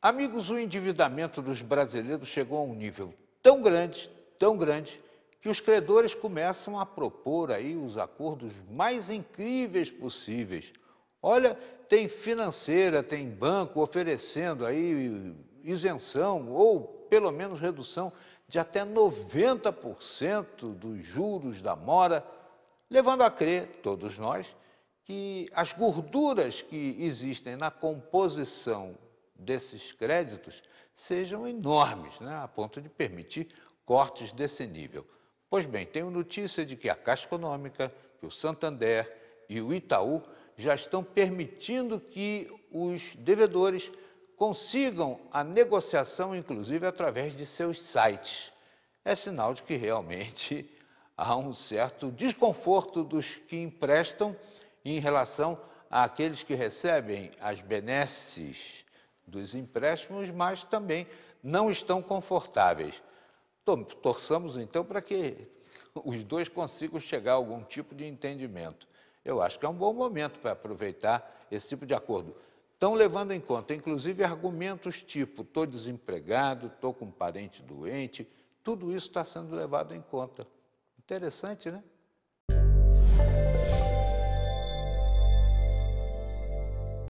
Amigos, o endividamento dos brasileiros chegou a um nível tão grande, tão grande, que os credores começam a propor aí os acordos mais incríveis possíveis. Olha, tem financeira, tem banco oferecendo aí isenção ou pelo menos redução de até 90% dos juros da mora, levando a crer, todos nós, que as gorduras que existem na composição desses créditos sejam enormes, né, a ponto de permitir cortes desse nível. Pois bem, tenho notícia de que a Caixa Econômica, que o Santander e o Itaú já estão permitindo que os devedores consigam a negociação, inclusive através de seus sites. É sinal de que realmente há um certo desconforto dos que emprestam em relação àqueles que recebem as benesses dos empréstimos, mas também não estão confortáveis. Torçamos então para que os dois consigam chegar a algum tipo de entendimento. Eu acho que é um bom momento para aproveitar esse tipo de acordo. Estão levando em conta, inclusive, argumentos tipo: estou desempregado, estou com um parente doente, tudo isso está sendo levado em conta. Interessante, né?